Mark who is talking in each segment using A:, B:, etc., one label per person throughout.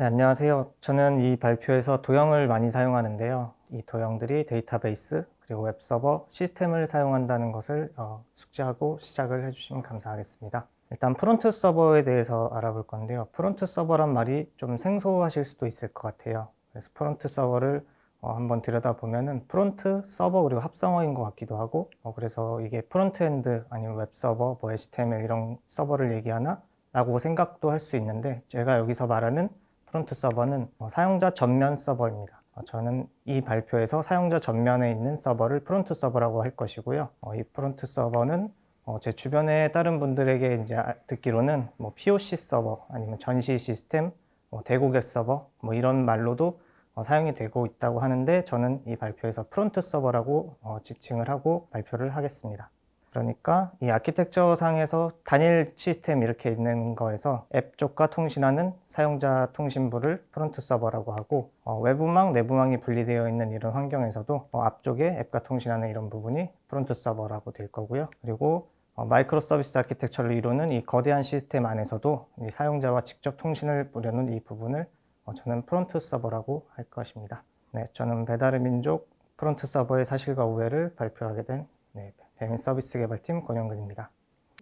A: 네, 안녕하세요. 저는 이 발표에서 도형을 많이 사용하는데요. 이 도형들이 데이터베이스 그리고 웹서버 시스템을 사용한다는 것을 어, 숙지하고 시작을 해주시면 감사하겠습니다. 일단 프론트 서버에 대해서 알아볼 건데요. 프론트 서버란 말이 좀 생소하실 수도 있을 것 같아요. 그래서 프론트 서버를 어, 한번 들여다보면은 프론트 서버 그리고 합성어인 것 같기도 하고 어, 그래서 이게 프론트엔드 아니면 웹서버 뭐 HTML 이런 서버를 얘기하나 라고 생각도 할 수 있는데 제가 여기서 말하는 프론트 서버는 뭐 사용자 전면 서버입니다. 어, 저는 이 발표에서 사용자 전면에 있는 서버를 프론트 서버라고 할 것이고요. 어, 이 프론트 서버는 어, 제 주변에 다른 분들에게 이제 아, 듣기로는 뭐 POC 서버 아니면 전시 시스템, 뭐 대고객 서버 뭐 이런 말로도 사용이 되고 있다고 하는데 저는 이 발표에서 프론트 서버라고 지칭을 하고 발표를 하겠습니다. 그러니까 이 아키텍처 상에서 단일 시스템 이렇게 있는 거에서 앱 쪽과 통신하는 사용자 통신부를 프론트 서버라고 하고 어, 외부망, 내부망이 분리되어 있는 이런 환경에서도 어, 앞쪽에 앱과 통신하는 이런 부분이 프론트 서버라고 될 거고요. 그리고 어, 마이크로 서비스 아키텍처를 이루는 이 거대한 시스템 안에서도 사용자와 직접 통신을 보려는 이 부분을 어, 저는 프론트 서버라고 할 것입니다. 네, 저는 배달의 민족 프론트 서버의 사실과 오해를 발표하게 된 네, 배민 서비스 개발팀 권영근입니다.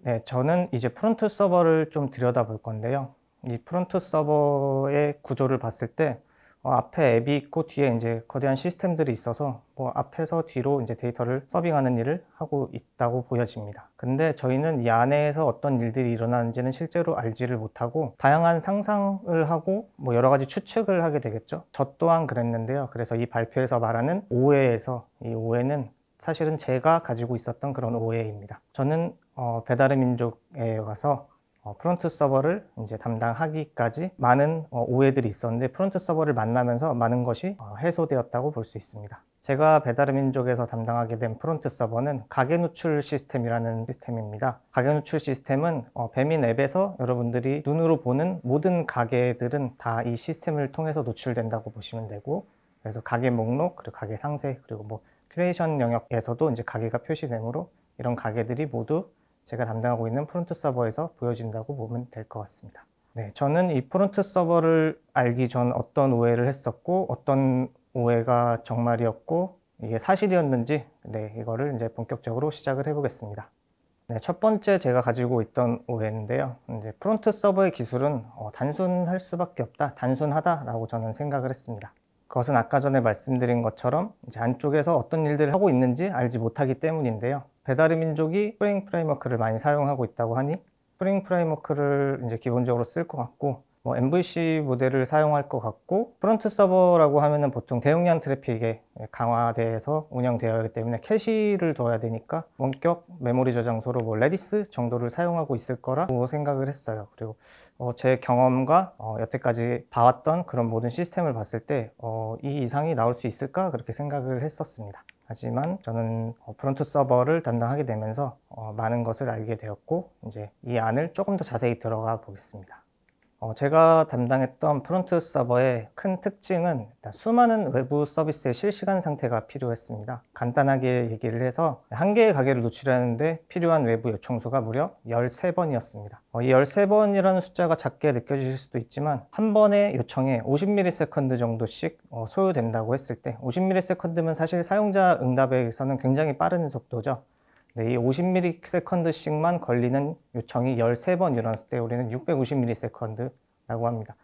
A: 네, 저는 이제 프론트 서버를 좀 들여다볼 건데요. 이 프론트 서버의 구조를 봤을 때 어, 앞에 앱이 있고 뒤에 이제 거대한 시스템들이 있어서 뭐 앞에서 뒤로 이제 데이터를 서빙하는 일을 하고 있다고 보여집니다. 근데 저희는 이 안에서 어떤 일들이 일어나는지는 실제로 알지를 못하고 다양한 상상을 하고 뭐 여러 가지 추측을 하게 되겠죠. 저 또한 그랬는데요. 그래서 이 발표에서 말하는 오해에서 이 오해는 사실은 제가 가지고 있었던 그런 오해입니다. 저는 어, 배달의 민족에 와서 어, 프론트 서버를 이제 담당하기까지 많은 어, 오해들이 있었는데 프론트 서버를 만나면서 많은 것이 어, 해소되었다고 볼 수 있습니다. 제가 배달의 민족에서 담당하게 된 프론트 서버는 가게 노출 시스템이라는 시스템입니다. 가게 노출 시스템은 어, 배민 앱에서 여러분들이 눈으로 보는 모든 가게들은 다 이 시스템을 통해서 노출된다고 보시면 되고 그래서 가게 목록 그리고 가게 상세 그리고 뭐 큐레이션 영역에서도 이제 가게가 표시되므로 이런 가게들이 모두 제가 담당하고 있는 프론트 서버에서 보여진다고 보면 될 것 같습니다. 네, 저는 이 프론트 서버를 알기 전 어떤 오해를 했었고 어떤 오해가 정말이었고 이게 사실이었는지 네, 이거를 이제 본격적으로 시작을 해보겠습니다. 네, 첫 번째 제가 가지고 있던 오해인데요. 이제 프론트 서버의 기술은 어, 단순할 수밖에 없다, 단순하다라고 저는 생각을 했습니다. 그것은 아까 전에 말씀드린 것처럼 이제 안쪽에서 어떤 일들을 하고 있는지 알지 못하기 때문인데요. 배달의 민족이 스프링 프레임워크를 많이 사용하고 있다고 하니 스프링 프레임워크를 이제 기본적으로 쓸 것 같고 뭐 MVC 모델을 사용할 것 같고 프론트 서버라고 하면은 보통 대용량 트래픽에 강화돼서 운영되어야 하기 때문에 캐시를 둬야 되니까 원격 메모리 저장소로 뭐 레디스 정도를 사용하고 있을 거라고 뭐 생각을 했어요. 그리고 어제 경험과 어 여태까지 봐왔던 그런 모든 시스템을 봤을 때이 어, 이상이 나올 수 있을까 그렇게 생각을 했었습니다. 하지만 저는 어, 프론트 서버를 담당하게 되면서 어, 많은 것을 알게 되었고 이제 이 안을 조금 더 자세히 들어가 보겠습니다. 어, 제가 담당했던 프론트 서버의 큰 특징은 수많은 외부 서비스의 실시간 상태가 필요했습니다. 간단하게 얘기를 해서 한 개의 가게를 노출하는데 필요한 외부 요청수가 무려 13번이었습니다. 어, 이 13번이라는 숫자가 작게 느껴지실 수도 있지만 한 번의 요청에 50ms 정도씩 어, 소요된다고 했을 때 50ms면 사실 사용자 응답에서는 굉장히 빠른 속도죠. 네, 이 50ms/s씩만 걸리는 요청이 13번 일어났을 때 우리는 650ms라고 합니다.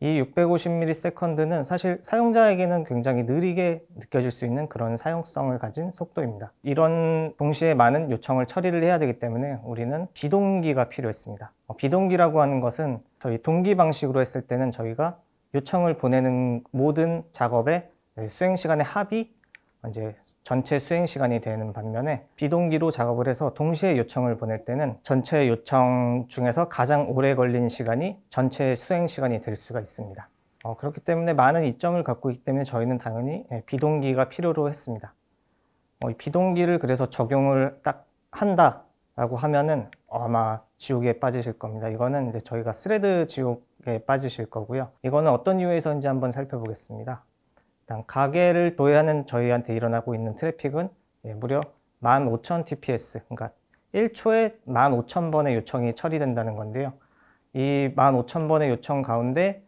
A: 이 650ms는 사실 사용자에게는 굉장히 느리게 느껴질 수 있는 그런 사용성을 가진 속도입니다. 이런 동시에 많은 요청을 처리를 해야 되기 때문에 우리는 비동기가 필요했습니다. 어, 비동기라고 하는 것은 저희 동기 방식으로 했을 때는 저희가 요청을 보내는 모든 작업의 네, 수행 시간의 합이 이제 전체 수행 시간이 되는 반면에 비동기로 작업을 해서 동시에 요청을 보낼 때는 전체 요청 중에서 가장 오래 걸린 시간이 전체 수행 시간이 될 수가 있습니다. 어, 그렇기 때문에 많은 이점을 갖고 있기 때문에 저희는 당연히 예, 비동기가 필요로 했습니다. 어, 비동기를 그래서 적용을 딱 한다라고 하면은 아마 지옥에 빠지실 겁니다. 이거는 이제 저희가 스레드 지옥에 빠지실 거고요. 이거는 어떤 이유에서인지 한번 살펴보겠습니다. 일단 가게를 도외하는 저희한테 일어나고 있는 트래픽은 예, 무려 15,000tps, 그러니까 1초에 15,000번의 요청이 처리된다는 건데요. 이 15,000번의 요청 가운데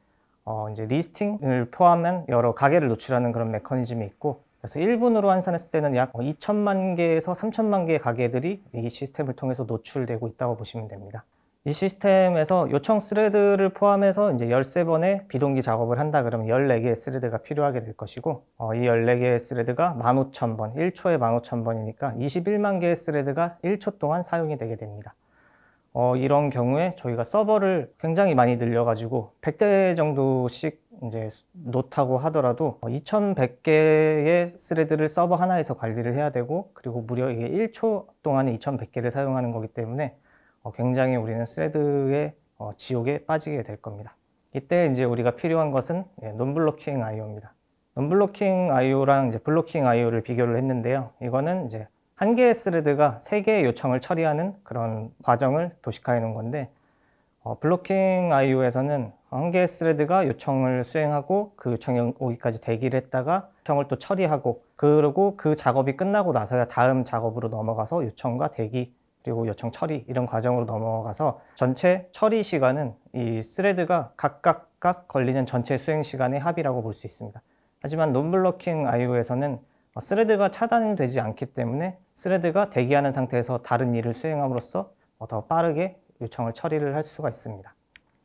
A: 어, 이제 리스팅을 포함한 여러 가게를 노출하는 그런 메커니즘이 있고 그래서 1분으로 환산했을 때는 약 2천만 개에서 3천만 개의 가게들이 이 시스템을 통해서 노출되고 있다고 보시면 됩니다. 이 시스템에서 요청 스레드를 포함해서 이제 13번의 비동기 작업을 한다 그러면 14개의 스레드가 필요하게 될 것이고 어, 이 14개의 스레드가 15,000번, 1초에 15,000번이니까 21만 개의 스레드가 1초 동안 사용이 되게 됩니다. 어, 이런 경우에 저희가 서버를 굉장히 많이 늘려가지고 100대 정도씩 이제 놓다고 하더라도 2100개의 스레드를 서버 하나에서 관리를 해야 되고 그리고 무려 이게 1초 동안에 2100개를 사용하는 거기 때문에 어, 굉장히 우리는 스레드의 어, 지옥에 빠지게 될 겁니다. 이때 이제 우리가 필요한 것은 예, 논블로킹 IO입니다. 논블로킹 IO랑 이제 블로킹 IO를 비교를 했는데요. 이거는 이제 한 개의 스레드가 세 개의 요청을 처리하는 그런 과정을 도식화해 놓은 건데 어, 블로킹 IO에서는 한 개의 스레드가 요청을 수행하고 그 요청이 오기까지 대기를 했다가 요청을 또 처리하고 그러고그 작업이 끝나고 나서야 다음 작업으로 넘어가서 요청과 대기 그리고 요청 처리 이런 과정으로 넘어가서 전체 처리 시간은 이 스레드가 각각각 걸리는 전체 수행 시간의 합이라고 볼 수 있습니다. 하지만 논블러킹 IO에서는 스레드가 차단되지 않기 때문에 스레드가 대기하는 상태에서 다른 일을 수행함으로써 더 빠르게 요청을 처리를 할 수가 있습니다.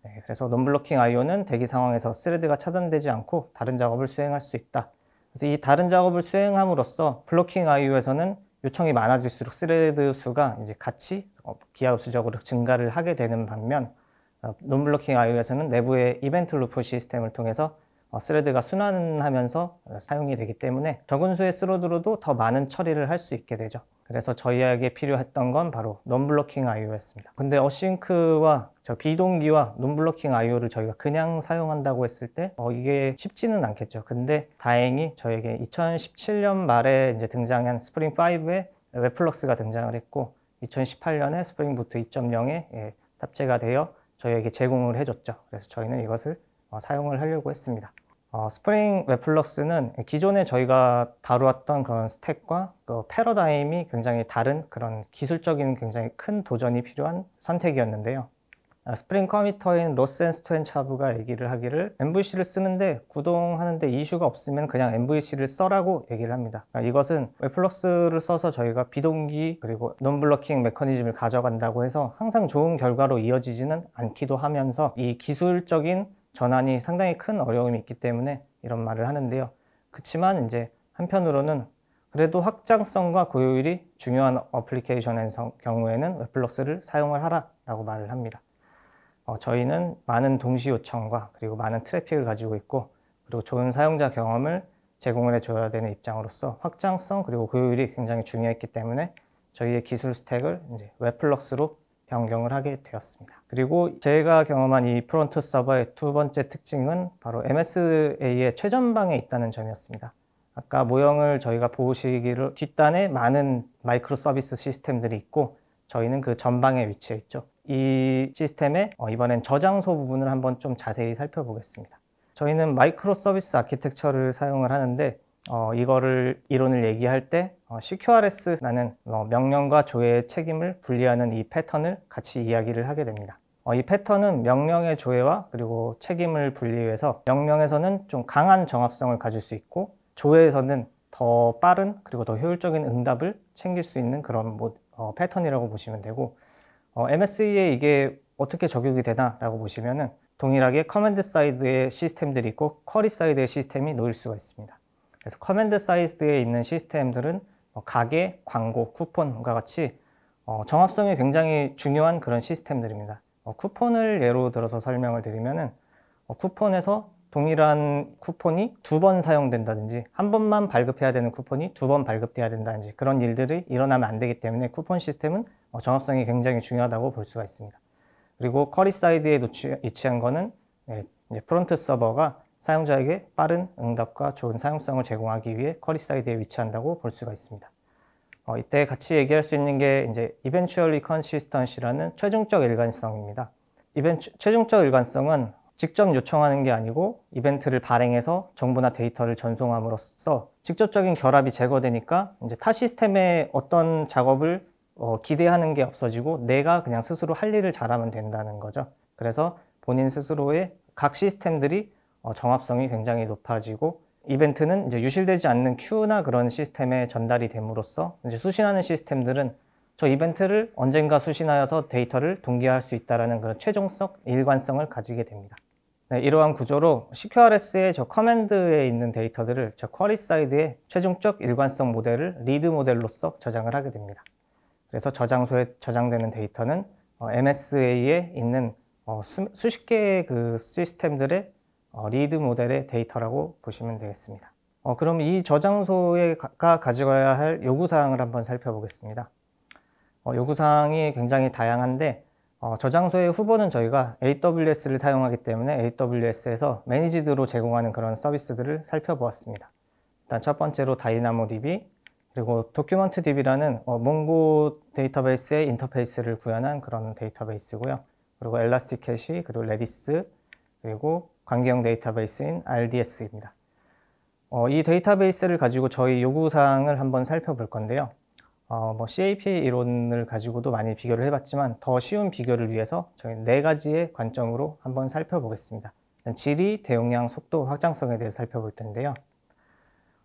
A: 네, 그래서 논블러킹 IO는 대기 상황에서 스레드가 차단되지 않고 다른 작업을 수행할 수 있다. 그래서 이 다른 작업을 수행함으로써 블러킹 IO에서는 요청이 많아질수록 스레드 수가 이제 같이 어, 기하급수적으로 증가를 하게 되는 반면 어, 논블로킹 IO에서는 내부의 이벤트 루프 시스템을 통해서 어, 스레드가 순환하면서 사용이 되기 때문에 적은 수의 스로드로도 더 많은 처리를 할 수 있게 되죠 그래서 저희에게 필요했던 건 바로 논블로킹 IO였습니다 근데 어싱크와 저 비동기와 논블로킹 IO를 저희가 그냥 사용한다고 했을 때 어, 이게 쉽지는 않겠죠 근데 다행히 저에게 2017년 말에 이제 등장한 스프링5에 웹플럭스가 등장을 했고 2018년에 스프링부트 2.0에 예, 탑재가 되어 저희에게 제공을 해줬죠 그래서 저희는 이것을 어, 사용을 하려고 했습니다. 어, 스프링 웹플럭스는 기존에 저희가 다루었던 그런 스택과 그 패러다임이 굉장히 다른 그런 기술적인 굉장히 큰 도전이 필요한 선택이었는데요. 어, 스프링 커미터인 로센스토엔차브가 얘기를 하기를 MVC를 쓰는데 구동하는데 이슈가 없으면 그냥 MVC를 써라고 얘기를 합니다. 그러니까 이것은 웹플럭스를 써서 저희가 비동기 그리고 논블러킹 메커니즘을 가져간다고 해서 항상 좋은 결과로 이어지지는 않기도 하면서 이 기술적인 전환이 상당히 큰 어려움이 있기 때문에 이런 말을 하는데요. 그렇지만 이제 한편으로는 그래도 확장성과 고효율이 중요한 어플리케이션의 경우에는 웹플럭스를 사용을 하라라고 말을 합니다. 어, 저희는 많은 동시 요청과 그리고 많은 트래픽을 가지고 있고 그리고 좋은 사용자 경험을 제공을 해줘야 되는 입장으로서 확장성 그리고 고효율이 굉장히 중요했기 때문에 저희의 기술 스택을 이제 웹플럭스로 변경을 하게 되었습니다. 그리고 제가 경험한 이 프론트 서버의 두 번째 특징은 바로 MSA의 최전방에 있다는 점이었습니다. 아까 모형을 저희가 보시기를 뒷단에 많은 마이크로 서비스 시스템들이 있고 저희는 그 전방에 위치해 있죠. 이 시스템의 어, 이번엔 저장소 부분을 한번 좀 자세히 살펴보겠습니다. 저희는 마이크로 서비스 아키텍처를 사용을 하는데 어, 이거를 이론을 얘기할 때 어, CQRS라는 어, 명령과 조회의 책임을 분리하는 이 패턴을 같이 이야기를 하게 됩니다. 어, 이 패턴은 명령의 조회와 그리고 책임을 분리해서 명령에서는 좀 강한 정합성을 가질 수 있고 조회에서는 더 빠른 그리고 더 효율적인 응답을 챙길 수 있는 그런 뭐, 어, 패턴이라고 보시면 되고 어, MSE에 이게 어떻게 적용이 되나라고 보시면은 동일하게 커맨드 사이드의 시스템들이 있고 쿼리 사이드의 시스템이 놓일 수가 있습니다. 그래서 커맨드 사이트에 있는 시스템들은 뭐 가게, 광고, 쿠폰과 같이 어, 정합성이 굉장히 중요한 그런 시스템들입니다. 어, 쿠폰을 예로 들어서 설명을 드리면 어, 쿠폰에서 동일한 쿠폰이 두 번 사용된다든지 한 번만 발급해야 되는 쿠폰이 두 번 발급돼야 된다든지 그런 일들이 일어나면 안 되기 때문에 쿠폰 시스템은 어, 정합성이 굉장히 중요하다고 볼 수가 있습니다. 그리고 커리 사이드에 위치한 거는 예, 프론트 서버가 사용자에게 빠른 응답과 좋은 사용성을 제공하기 위해 쿼리 사이드에 위치한다고 볼 수가 있습니다. 어, 이때 같이 얘기할 수 있는 게 이제 eventually consistency라는 최종적 일관성입니다. 이벤트, 최종적 일관성은 직접 요청하는 게 아니고 이벤트를 발행해서 정보나 데이터를 전송함으로써 직접적인 결합이 제거되니까 이제 타시스템에 어떤 작업을 어, 기대하는 게 없어지고 내가 그냥 스스로 할 일을 잘하면 된다는 거죠. 그래서 본인 스스로의 각 시스템들이 어, 정합성이 굉장히 높아지고 이벤트는 이제 유실되지 않는 큐나 그런 시스템에 전달이 됨으로써 이제 수신하는 시스템들은 저 이벤트를 언젠가 수신하여서 데이터를 동기화할 수 있다는 그런 최종성, 일관성을 가지게 됩니다. 네, 이러한 구조로 CQRS의 저 커맨드에 있는 데이터들을 저 쿼리 사이드의 최종적 일관성 모델을 리드 모델로서 저장을 하게 됩니다. 그래서 저장소에 저장되는 데이터는 어, MSA에 있는 어, 수십 개의 그 시스템들의 어, 리드 모델의 데이터라고 보시면 되겠습니다. 어, 그럼 이 저장소가 가져가야 할 요구사항을 한번 살펴보겠습니다. 어, 요구사항이 굉장히 다양한데 어, 저장소의 후보는 저희가 AWS를 사용하기 때문에 AWS에서 매니지드로 제공하는 그런 서비스들을 살펴보았습니다. 일단 첫 번째로 다이나모DB 그리고 도큐먼트DB라는 어, 몽고 데이터베이스의 인터페이스를 구현한 그런 데이터베이스고요. 그리고 엘라스틱캐시, 그리고 레디스, 그리고 관계형 데이터베이스인 RDS입니다. 어, 이 데이터베이스를 가지고 저희 요구사항을 한번 살펴볼 건데요. 어, 뭐 CAP 이론을 가지고도 많이 비교를 해봤지만 더 쉬운 비교를 위해서 저희 네 가지의 관점으로 한번 살펴보겠습니다. 질이, 대용량, 속도, 확장성에 대해 살펴볼 텐데요.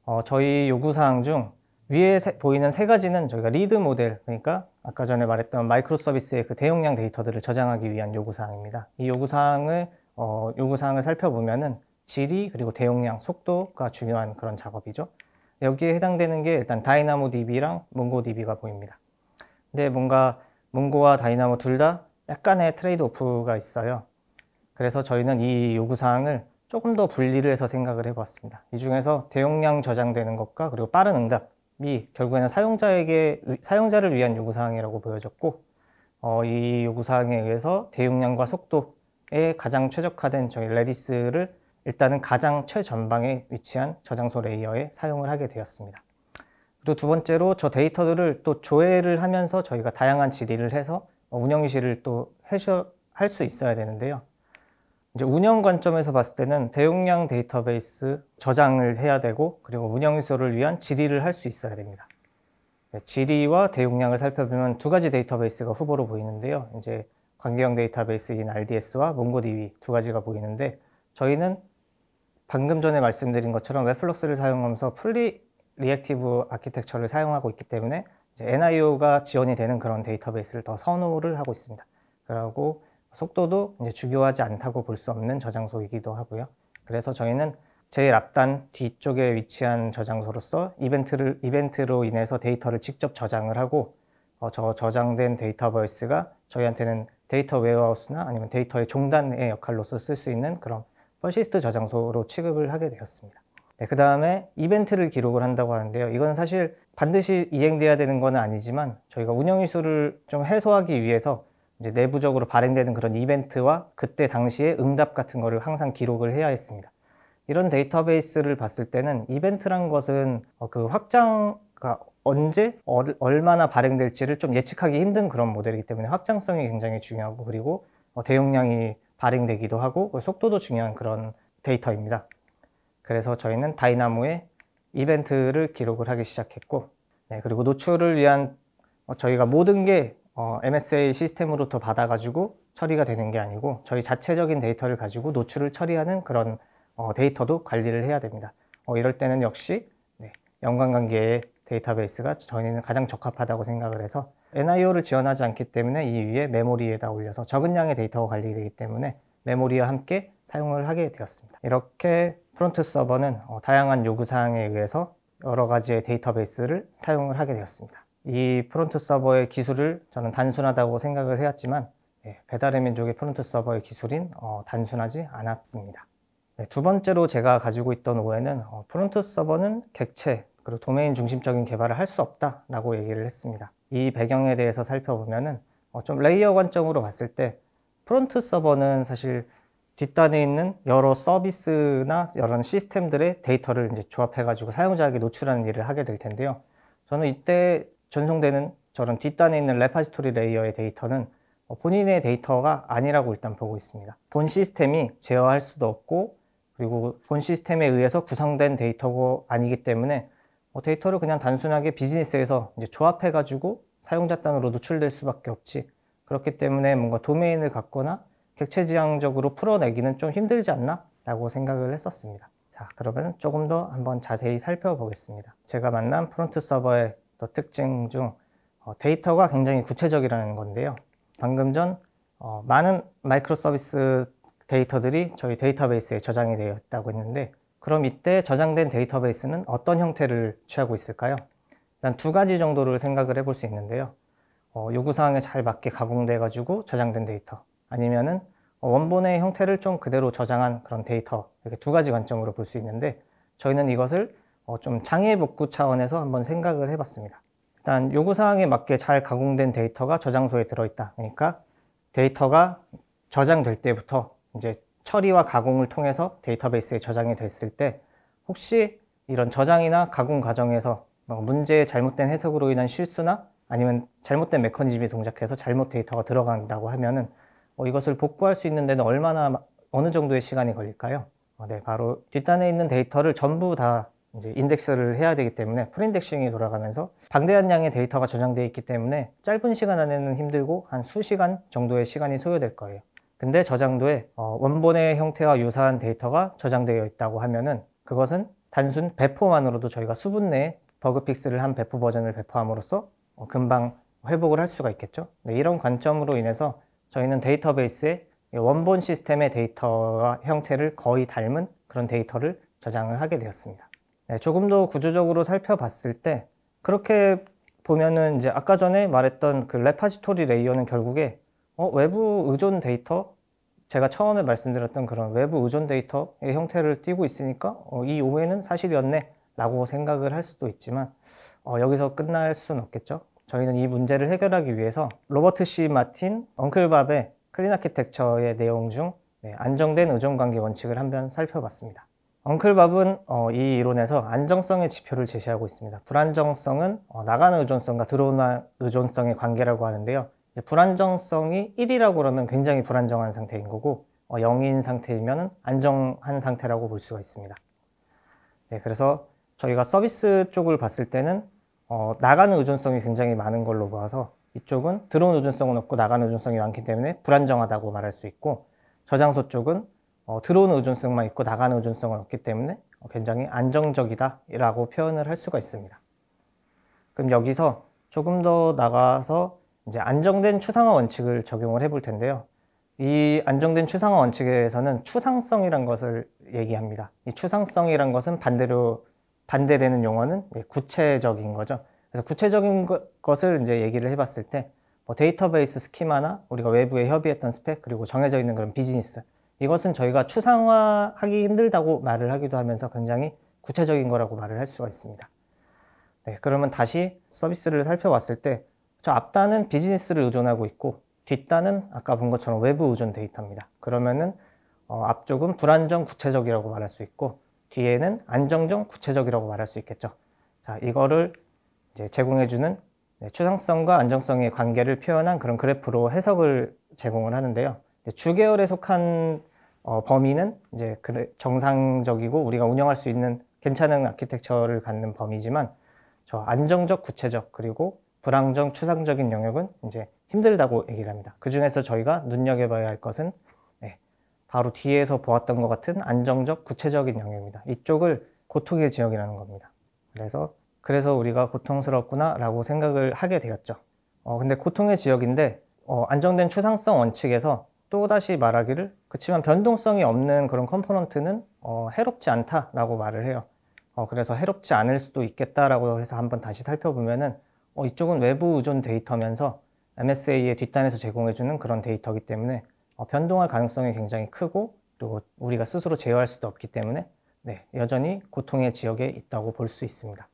A: 어, 저희 요구사항 중 위에 세, 보이는 세 가지는 저희가 리드 모델, 그러니까 아까 전에 말했던 마이크로 서비스의 그 대용량 데이터들을 저장하기 위한 요구사항입니다. 이 요구사항을 어, 요구사항을 살펴보면은 질이 그리고 대용량, 속도가 중요한 그런 작업이죠. 여기에 해당되는 게 일단 다이나모DB랑 몽고DB가 보입니다. 근데 뭔가 몽고와 다이나모 둘 다 약간의 트레이드 오프가 있어요. 그래서 저희는 이 요구사항을 조금 더 분리를 해서 생각을 해봤습니다. 이 중에서 대용량 저장되는 것과 그리고 빠른 응답이 결국에는 사용자에게, 사용자를 위한 요구사항이라고 보여졌고, 어, 이 요구사항에 의해서 대용량과 속도 에 가장 최적화된 저희 레디스를 일단은 가장 최전방에 위치한 저장소 레이어에 사용을 하게 되었습니다. 그리고 두 번째로 저 데이터들을 또 조회를 하면서 저희가 다양한 질의를 해서 운영실을 또해할수 있어야 되는데요. 이제 운영 관점에서 봤을 때는 대용량 데이터베이스 저장을 해야 되고 그리고 운영 요소를 위한 질의를 할 수 있어야 됩니다. 네, 질의와 대용량을 살펴보면 두 가지 데이터베이스가 후보로 보이는데요. 이제 관계형 데이터베이스인 RDS와 m o n g o d b 두 가지가 보이는데 저희는 방금 전에 말씀드린 것처럼 웹플럭스를 사용하면서 풀리 리액티브 아키텍처를 사용하고 있기 때문에 NIO가 지원이 되는 그런 데이터베이스를 더 선호를 하고 있습니다. 그리고 속도도 이제 중요하지 않다고 볼 수 없는 저장소이기도 하고요. 그래서 저희는 제일 앞단 뒤쪽에 위치한 저장소로서 이벤트를, 이벤트로 인해서 데이터를 직접 저장을 하고 어, 저 저장된 데이터베이스가 저희한테는 데이터 웨어하우스나 아니면 데이터의 종단의 역할로서 쓸 수 있는 그런 퍼시스트 저장소로 취급을 하게 되었습니다. 네, 그 다음에 이벤트를 기록을 한다고 하는데요. 이건 사실 반드시 이행돼야 되는 건 아니지만 저희가 운영일수를 좀 해소하기 위해서 이제 내부적으로 발행되는 그런 이벤트와 그때 당시의 응답 같은 거를 항상 기록을 해야 했습니다. 이런 데이터베이스를 봤을 때는 이벤트란 것은 어, 그 확장과 언제 얼마나 발행될지를 좀 예측하기 힘든 그런 모델이기 때문에 확장성이 굉장히 중요하고 그리고 어, 대용량이 발행되기도 하고 그 속도도 중요한 그런 데이터입니다. 그래서 저희는 다이나모에 이벤트를 기록을 하기 시작했고 네, 그리고 노출을 위한 어, 저희가 모든 게 어, MSA 시스템으로부터 받아가지고 처리가 되는 게 아니고 저희 자체적인 데이터를 가지고 노출을 처리하는 그런 데이터도 관리를 해야 됩니다. 이럴 때는 역시 네, 연관관계에 데이터베이스가 저희는 가장 적합하다고 생각을 해서 NIO를 지원하지 않기 때문에 이 위에 메모리에다 올려서 적은 양의 데이터가 관리되기 때문에 메모리와 함께 사용을 하게 되었습니다. 이렇게 프론트 서버는 어, 다양한 요구사항에 의해서 여러 가지의 데이터베이스를 사용을 하게 되었습니다. 이 프론트 서버의 기술을 저는 단순하다고 생각을 해왔지만 예, 배달의 민족의 프론트 서버의 기술인 어, 단순하지 않았습니다. 네, 두 번째로 제가 가지고 있던 오해는 어, 프론트 서버는 객체 그리고 도메인 중심적인 개발을 할 수 없다라고 얘기를 했습니다. 이 배경에 대해서 살펴보면은 어, 좀 레이어 관점으로 봤을 때 프론트 서버는 사실 뒷단에 있는 여러 서비스나 여러 시스템들의 데이터를 이제 조합해가지고 사용자에게 노출하는 일을 하게 될 텐데요. 저는 이때 전송되는 저런 뒷단에 있는 레파지토리 레이어의 데이터는 어, 본인의 데이터가 아니라고 일단 보고 있습니다. 본 시스템이 제어할 수도 없고 그리고 본 시스템에 의해서 구성된 데이터고 아니기 때문에 뭐 데이터를 그냥 단순하게 비즈니스에서 이제 조합해가지고 사용자 단으로 노출될 수밖에 없지. 그렇기 때문에 뭔가 도메인을 갖거나 객체지향적으로 풀어내기는 좀 힘들지 않나? 라고 생각을 했었습니다. 자, 그러면 조금 더 한번 자세히 살펴보겠습니다. 제가 만난 프론트 서버의 특징 중 어, 데이터가 굉장히 구체적이라는 건데요. 방금 전 어, 많은 마이크로 서비스 데이터들이 저희 데이터베이스에 저장이 되어 있다고 했는데 그럼 이때 저장된 데이터베이스는 어떤 형태를 취하고 있을까요? 일단 두 가지 정도를 생각을 해볼 수 있는데요. 어, 요구사항에 잘 맞게 가공돼가지고 저장된 데이터 아니면은 어, 원본의 형태를 좀 그대로 저장한 그런 데이터 이렇게 두 가지 관점으로 볼 수 있는데 저희는 이것을 어, 좀 장애 복구 차원에서 한번 생각을 해봤습니다. 일단 요구사항에 맞게 잘 가공된 데이터가 저장소에 들어있다. 그러니까 데이터가 저장될 때부터 이제 처리와 가공을 통해서 데이터베이스에 저장이 됐을 때 혹시 이런 저장이나 가공 과정에서 뭐 문제의 잘못된 해석으로 인한 실수나 아니면 잘못된 메커니즘이 동작해서 잘못 데이터가 들어간다고 하면은 어, 이것을 복구할 수 있는 데는 얼마나 어느 정도의 시간이 걸릴까요? 어, 네, 바로 뒷단에 있는 데이터를 전부 다 이제 인덱스를 해야 되기 때문에 프린덱싱이 돌아가면서 방대한 양의 데이터가 저장되어 있기 때문에 짧은 시간 안에는 힘들고 한 수시간 정도의 시간이 소요될 거예요. 근데 저장도에 어, 원본의 형태와 유사한 데이터가 저장되어 있다고 하면은 그것은 단순 배포만으로도 저희가 수분 내에 버그픽스를 한 배포 버전을 배포함으로써 어, 금방 회복을 할 수가 있겠죠. 네, 이런 관점으로 인해서 저희는 데이터베이스에 원본 시스템의 데이터와 형태를 거의 닮은 그런 데이터를 저장을 하게 되었습니다. 네, 조금 더 구조적으로 살펴봤을 때 그렇게 보면은 이제 아까 전에 말했던 그 레파지토리 레이어는 결국에 어, 외부 의존 데이터 제가 처음에 말씀드렸던 그런 외부 의존 데이터의 형태를 띄고 있으니까 어, 이 오해는 사실이었네 라고 생각을 할 수도 있지만 어, 여기서 끝날 수는 없겠죠. 저희는 이 문제를 해결하기 위해서 로버트 씨 마틴 엉클밥의 클린 아키텍처의 내용 중 네, 안정된 의존관계 원칙을 한번 살펴봤습니다. 엉클밥은 어, 이 이론에서 안정성의 지표를 제시하고 있습니다. 불안정성은 어, 나가는 의존성과 들어오는 의존성의 관계라고 하는데요. 불안정성이 1이라고 그러면 굉장히 불안정한 상태인 거고 어, 0인 상태이면 안정한 상태라고 볼 수가 있습니다. 네, 그래서 저희가 서비스 쪽을 봤을 때는 어, 나가는 의존성이 굉장히 많은 걸로 봐서 이쪽은 들어온 의존성은 없고 나가는 의존성이 많기 때문에 불안정하다고 말할 수 있고 저장소 쪽은 어, 들어오는 의존성만 있고 나가는 의존성은 없기 때문에 어, 굉장히 안정적이다 라고 표현을 할 수가 있습니다. 그럼 여기서 조금 더 나가서 이제 안정된 추상화 원칙을 적용을 해볼 텐데요. 이 안정된 추상화 원칙에서는 추상성이란 것을 얘기합니다. 이 추상성이란 것은 반대로 반대되는 용어는 구체적인 거죠. 그래서 구체적인 것을 이제 얘기를 해봤을 때 뭐 데이터베이스 스키마나 우리가 외부에 협의했던 스펙 그리고 정해져 있는 그런 비즈니스 이것은 저희가 추상화하기 힘들다고 말을 하기도 하면서 굉장히 구체적인 거라고 말을 할 수가 있습니다. 네, 그러면 다시 서비스를 살펴봤을 때저 앞단은 비즈니스를 의존하고 있고 뒷단은 아까 본 것처럼 외부 의존 데이터입니다. 그러면은 어, 앞쪽은 불안정 구체적이라고 말할 수 있고 뒤에는 안정적 구체적이라고 말할 수 있겠죠. 자, 이거를 이제 제공해주는 네, 추상성과 안정성의 관계를 표현한 그런 그래프로 해석을 제공을 하는데요. 주계열에 속한 어, 범위는 이제 그래, 정상적이고 우리가 운영할 수 있는 괜찮은 아키텍처를 갖는 범위지만 저 안정적 구체적 그리고 불안정 추상적인 영역은 이제 힘들다고 얘기를 합니다. 그 중에서 저희가 눈여겨봐야 할 것은 네, 바로 뒤에서 보았던 것 같은 안정적 구체적인 영역입니다. 이쪽을 고통의 지역이라는 겁니다. 그래서 그래서 우리가 고통스럽구나라고 생각을 하게 되었죠. 어, 근데 고통의 지역인데 어, 안정된 추상성 원칙에서 또다시 말하기를 그렇지만 변동성이 없는 그런 컴포넌트는 어, 해롭지 않다라고 말을 해요. 어, 그래서 해롭지 않을 수도 있겠다라고 해서 한번 다시 살펴보면은 어, 이쪽은 외부 의존 데이터면서 MSA의 뒷단에서 제공해주는 그런 데이터이기 때문에 어, 변동할 가능성이 굉장히 크고 또 우리가 스스로 제어할 수도 없기 때문에 네, 여전히 고통의 지역에 있다고 볼 수 있습니다.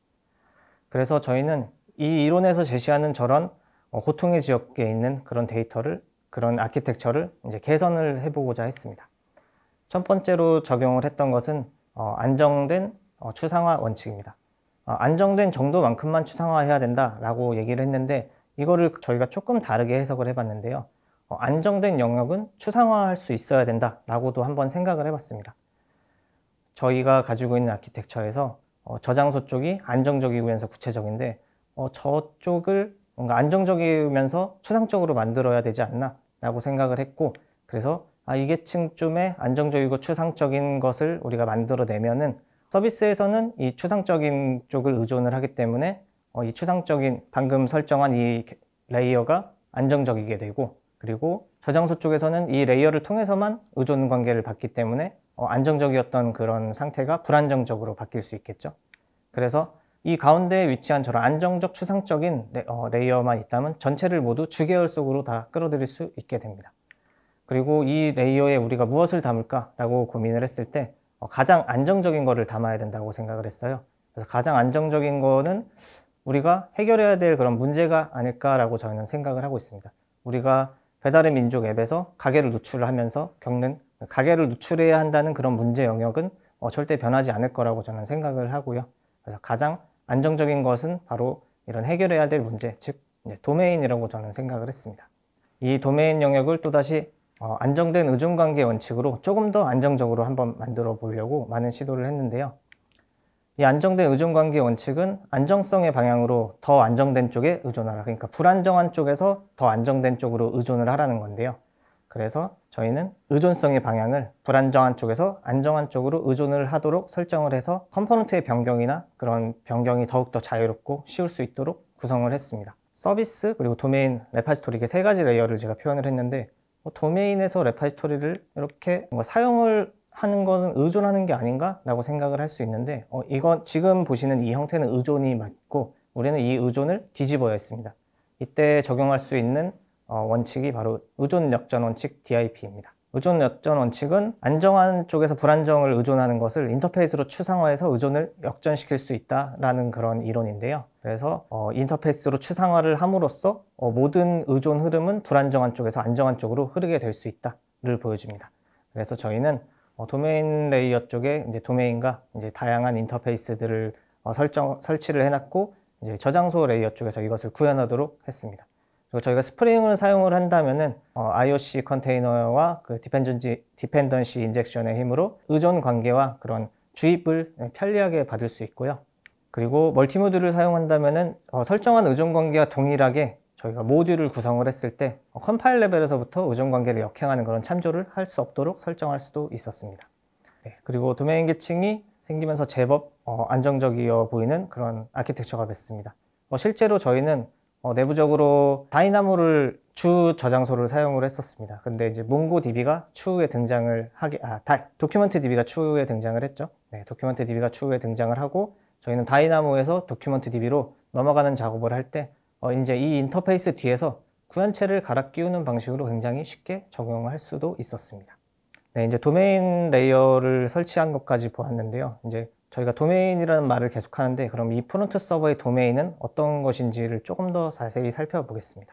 A: 그래서 저희는 이 이론에서 제시하는 저런 어, 고통의 지역에 있는 그런 데이터를 그런 아키텍처를 이제 개선을 해보고자 했습니다. 첫 번째로 적용을 했던 것은 어, 안정된 어, 추상화 원칙입니다. 아, 안정된 정도만큼만 추상화해야 된다라고 얘기를 했는데 이거를 저희가 조금 다르게 해석을 해봤는데요. 어, 안정된 영역은 추상화할 수 있어야 된다라고도 한번 생각을 해봤습니다. 저희가 가지고 있는 아키텍처에서 어, 저장소 쪽이 안정적이면서 구체적인데 어, 저쪽을 뭔가 안정적이면서 추상적으로 만들어야 되지 않나라고 생각을 했고 그래서 아, 이계층쯤에 안정적이고 추상적인 것을 우리가 만들어내면은 서비스에서는 이 추상적인 쪽을 의존을 하기 때문에 어, 이 추상적인 방금 설정한 이 레이어가 안정적이게 되고 그리고 저장소 쪽에서는 이 레이어를 통해서만 의존 관계를 받기 때문에 어, 안정적이었던 그런 상태가 불안정적으로 바뀔 수 있겠죠. 그래서 이 가운데에 위치한 저런 안정적 추상적인 어, 레이어만 있다면 전체를 모두 주계열 속으로 다 끌어들일 수 있게 됩니다. 그리고 이 레이어에 우리가 무엇을 담을까라고 고민을 했을 때 어, 가장 안정적인 거를 담아야 된다고 생각을 했어요. 그래서 가장 안정적인 거는 우리가 해결해야 될 그런 문제가 아닐까라고 저희는 생각을 하고 있습니다. 우리가 배달의 민족 앱에서 가게를 노출을 하면서 겪는 가게를 노출해야 한다는 그런 문제 영역은 어, 절대 변하지 않을 거라고 저는 생각을 하고요. 그래서 가장 안정적인 것은 바로 이런 해결해야 될 문제, 즉 도메인이라고 저는 생각을 했습니다. 이 도메인 영역을 또다시 어, 안정된 의존관계 원칙으로 조금 더 안정적으로 한번 만들어 보려고 많은 시도를 했는데요. 이 안정된 의존관계 원칙은 안정성의 방향으로 더 안정된 쪽에 의존하라. 그러니까 불안정한 쪽에서 더 안정된 쪽으로 의존을 하라는 건데요. 그래서 저희는 의존성의 방향을 불안정한 쪽에서 안정한 쪽으로 의존을 하도록 설정을 해서 컴포넌트의 변경이나 그런 변경이 더욱더 자유롭고 쉬울 수 있도록 구성을 했습니다. 서비스 그리고 도메인 레파지토리 이세 가지 레이어를 제가 표현을 했는데 뭐 도메인에서 레파지토리를 이렇게 사용을 하는 것은 의존하는 게 아닌가라고 생각을 할 수 있는데 어, 이건 지금 보시는 이 형태는 의존이 맞고 우리는 이 의존을 뒤집어야 했습니다. 이때 적용할 수 있는 어, 원칙이 바로 의존 역전 원칙 DIP입니다. 의존 역전 원칙은 안정한 쪽에서 불안정을 의존하는 것을 인터페이스로 추상화해서 의존을 역전시킬 수 있다라는 그런 이론인데요. 그래서 어, 인터페이스로 추상화를 함으로써 어, 모든 의존 흐름은 불안정한 쪽에서 안정한 쪽으로 흐르게 될 수 있다를 보여줍니다. 그래서 저희는 어, 도메인 레이어 쪽에 이제 도메인과 이제 다양한 인터페이스들을 어, 설정 설치를 해놨고 이제 저장소 레이어 쪽에서 이것을 구현하도록 했습니다. 그리고 저희가 스프링을 사용을 한다면은 어, IOC 컨테이너와 그 디펜던시, 디펜던시 인젝션의 힘으로 의존 관계와 그런 주입을 편리하게 받을 수 있고요. 그리고 멀티모듈을 사용한다면은 어, 설정한 의존 관계와 동일하게 저희가 모듈을 구성을 했을 때 어, 컴파일 레벨에서부터 의존 관계를 역행하는 그런 참조를 할 수 없도록 설정할 수도 있었습니다. 네, 그리고 도메인 계층이 생기면서 제법 어, 안정적이어 보이는 그런 아키텍처가 됐습니다. 뭐 실제로 저희는 어, 내부적으로 다이나모를 주 저장소를 사용을 했었습니다. 근데 이제 몽고DB가 추후에 등장을 하게 아, 다, 도큐먼트 DB가 추후에 등장을 했죠. 네, 도큐먼트 DB가 추후에 등장을 하고 저희는 다이나모에서 도큐먼트 DB로 넘어가는 작업을 할때 어, 이제 이 인터페이스 뒤에서 구현체를 갈아 끼우는 방식으로 굉장히 쉽게 적용할 수도 있었습니다. 네, 이제 도메인 레이어를 설치한 것까지 보았는데요. 이제 저희가 도메인이라는 말을 계속 하는데 그럼 이 프론트 서버의 도메인은 어떤 것인지를 조금 더 자세히 살펴보겠습니다.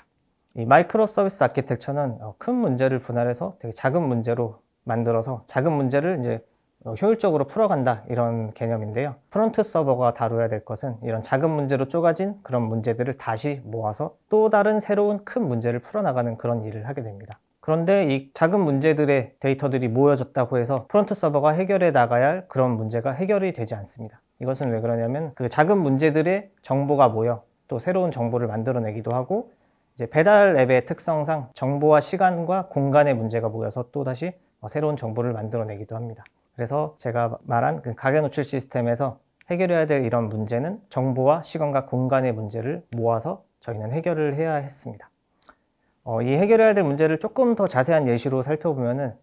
A: 이 마이크로 서비스 아키텍처는 어, 큰 문제를 분할해서 되게 작은 문제로 만들어서 작은 문제를 이제 어, 효율적으로 풀어간다 이런 개념인데요. 프론트 서버가 다뤄야 될 것은 이런 작은 문제로 쪼가진 그런 문제들을 다시 모아서 또 다른 새로운 큰 문제를 풀어나가는 그런 일을 하게 됩니다. 그런데 이 작은 문제들의 데이터들이 모여졌다고 해서 프론트 서버가 해결해 나가야 할 그런 문제가 해결이 되지 않습니다. 이것은 왜 그러냐면 그 작은 문제들의 정보가 모여 또 새로운 정보를 만들어내기도 하고 이제 배달 앱의 특성상 정보와 시간과 공간의 문제가 모여서 또 다시 어, 새로운 정보를 만들어내기도 합니다. 그래서 제가 말한 그가게 노출 시스템에서 해결해야 될 이런 문제는 정보와 시간과 공간의 문제를 모아서 저희는 해결을 해야 했습니다. 어, 이 해결해야 될 문제를 조금 더 자세한 예시로 살펴보면은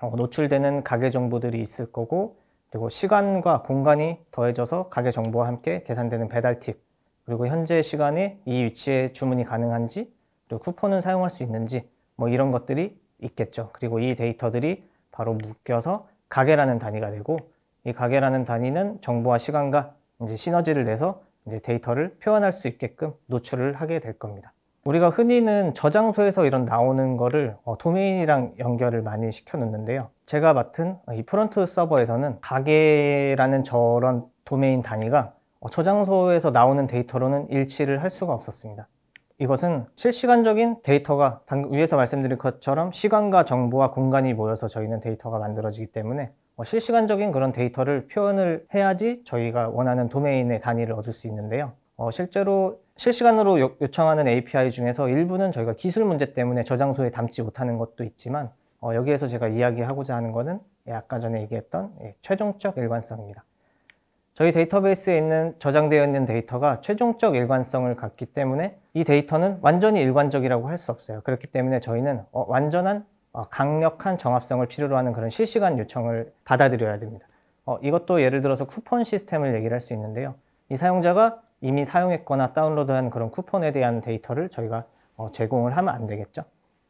A: 어, 노출되는 가계 정보들이 있을 거고 그리고 시간과 공간이 더해져서 가계 정보와 함께 계산되는 배달 팁 그리고 현재 시간에 이 위치에 주문이 가능한지 그리고 쿠폰을 사용할 수 있는지 뭐 이런 것들이 있겠죠. 그리고 이 데이터들이 바로 묶여서 가계라는 단위가 되고 이 가계라는 단위는 정보와 시간과 이제 시너지를 내서 이제 데이터를 표현할 수 있게끔 노출을 하게 될 겁니다. 우리가 흔히는 저장소에서 이런 나오는 거를 어, 도메인이랑 연결을 많이 시켜 놓는데요 제가 맡은 이 프론트 서버에서는 가게라는 저런 도메인 단위가 어, 저장소에서 나오는 데이터로는 일치를 할 수가 없었습니다 이것은 실시간적인 데이터가 방금 위에서 말씀드린 것처럼 시간과 정보와 공간이 모여서 저희는 데이터가 만들어지기 때문에 어, 실시간적인 그런 데이터를 표현을 해야지 저희가 원하는 도메인의 단위를 얻을 수 있는데요. 실제로 실시간으로 요, 청하는 API 중에서 일부는 저희가 기술 문제 때문에 저장소에 담지 못하는 것도 있지만 어, 여기에서 제가 이야기하고자 하는 것은 예, 아까 전에 얘기했던 예, 최종적 일관성입니다. 저희 데이터베이스에 있는 저장되어 있는 데이터가 최종적 일관성을 갖기 때문에 이 데이터는 완전히 일관적이라고 할 수 없어요. 그렇기 때문에 저희는 어, 완전한 어, 강력한 정합성을 필요로 하는 그런 실시간 요청을 받아들여야 됩니다. 어, 이것도 예를 들어서 쿠폰 시스템을 얘기를 할 수 있는데요. 이 사용자가 이미 사용했거나 다운로드한 그런 쿠폰에 대한 데이터를 저희가 어, 제공을 하면 안 되겠죠.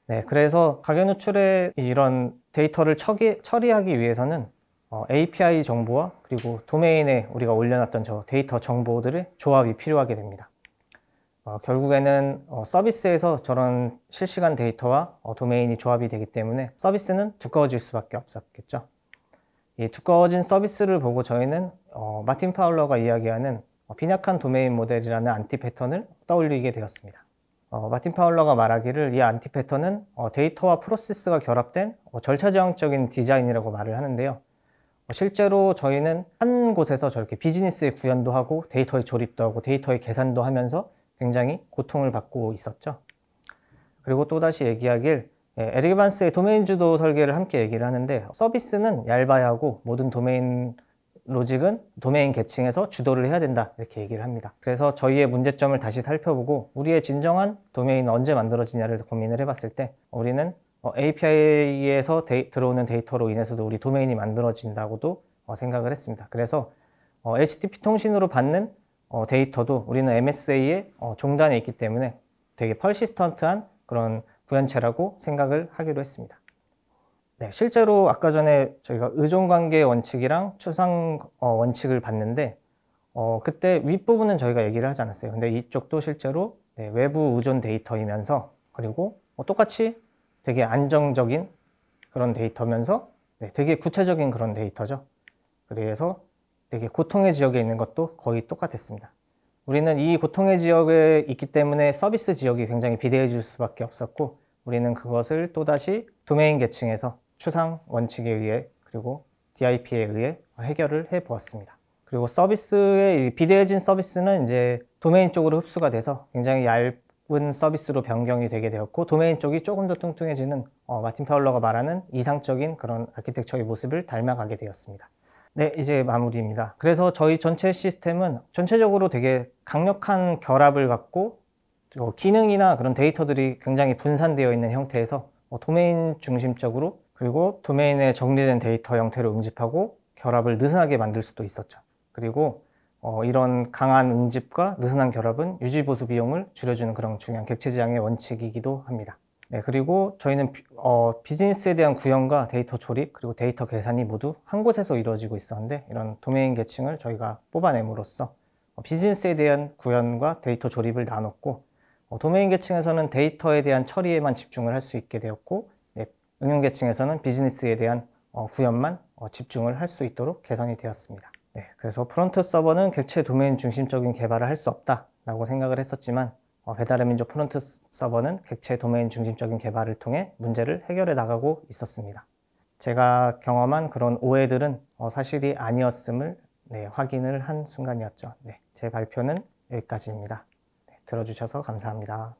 A: 네, 그래서 가격 노출의 이런 데이터를 처기, 처리하기 위해서는 어, API 정보와 그리고 도메인에 우리가 올려놨던 저 데이터 정보들의 조합이 필요하게 됩니다. 어, 결국에는 어, 서비스에서 저런 실시간 데이터와 어, 도메인이 조합이 되기 때문에 서비스는 두꺼워질 수밖에 없었겠죠. 이 두꺼워진 서비스를 보고 저희는 어, 마틴 파울러가 이야기하는 어, 빈약한 도메인 모델이라는 안티 패턴을 떠올리게 되었습니다. 어, 마틴 파울러가 말하기를 이 안티 패턴은 어, 데이터와 프로세스가 결합된 어, 절차지향적인 디자인이라고 말을 하는데요. 어, 실제로 저희는 한 곳에서 저렇게 비즈니스의 구현도 하고 데이터의 조립도 하고 데이터의 계산도 하면서 굉장히 고통을 받고 있었죠. 그리고 또다시 얘기하길 예, 에릭 반스의 도메인 주도 설계를 함께 얘기를 하는데 서비스는 얇아야 하고 모든 도메인 로직은 도메인 계층에서 주도를 해야 된다 이렇게 얘기를 합니다. 그래서 저희의 문제점을 다시 살펴보고 우리의 진정한 도메인 언제 만들어지냐를 고민을 해봤을 때 우리는 어, API에서 데이, 들어오는 데이터로 인해서도 우리 도메인이 만들어진다고도 어, 생각을 했습니다. 그래서 어, HTTP 통신으로 받는 데이터도 우리는 MSA의 종단에 있기 때문에 되게 펄시스턴트한 그런 구연체라고 생각을 하기로 했습니다. 네, 실제로 아까 전에 저희가 의존관계 원칙이랑 추상 어, 원칙을 봤는데 어, 그때 윗부분은 저희가 얘기를 하지 않았어요. 근데 이쪽도 실제로 네, 외부 의존 데이터이면서 그리고 어, 똑같이 되게 안정적인 그런 데이터면서 네, 되게 구체적인 그런 데이터죠. 그래서 되게 고통의 지역에 있는 것도 거의 똑같았습니다. 우리는 이 고통의 지역에 있기 때문에 서비스 지역이 굉장히 비대해질 수밖에 없었고 우리는 그것을 또다시 도메인 계층에서 추상 원칙에 의해 그리고 DIP에 의해 해결을 해 보았습니다. 그리고 서비스의 비대해진 서비스는 이제 도메인 쪽으로 흡수가 돼서 굉장히 얇은 서비스로 변경이 되게 되었고 도메인 쪽이 조금 더 뚱뚱해지는 어, 마틴 페울러가 말하는 이상적인 그런 아키텍처의 모습을 닮아가게 되었습니다. 네, 이제 마무리입니다. 그래서 저희 전체 시스템은 전체적으로 되게 강력한 결합을 갖고 어, 기능이나 그런 데이터들이 굉장히 분산되어 있는 형태에서 뭐 도메인 중심적으로 그리고 도메인의 정리된 데이터 형태로 응집하고 결합을 느슨하게 만들 수도 있었죠. 그리고 어, 이런 강한 응집과 느슨한 결합은 유지보수 비용을 줄여주는 그런 중요한 객체지향의 원칙이기도 합니다. 네, 그리고 저희는 비, 어, 비즈니스에 대한 구현과 데이터 조립 그리고 데이터 계산이 모두 한 곳에서 이루어지고 있었는데 이런 도메인 계층을 저희가 뽑아냄으로써 어, 비즈니스에 대한 구현과 데이터 조립을 나눴고 어, 도메인 계층에서는 데이터에 대한 처리에만 집중을 할 수 있게 되었고 응용계층에서는 비즈니스에 대한 어, 구현만 어, 집중을 할 수 있도록 개선이 되었습니다. 네, 그래서 프론트 서버는 객체 도메인 중심적인 개발을 할 수 없다라고 생각을 했었지만 어, 배달의 민족 프론트 서버는 객체 도메인 중심적인 개발을 통해 문제를 해결해 나가고 있었습니다. 제가 경험한 그런 오해들은 사실이 아니었음을 네, 확인을 한 순간이었죠. 네, 제 발표는 여기까지입니다. 네, 들어주셔서 감사합니다.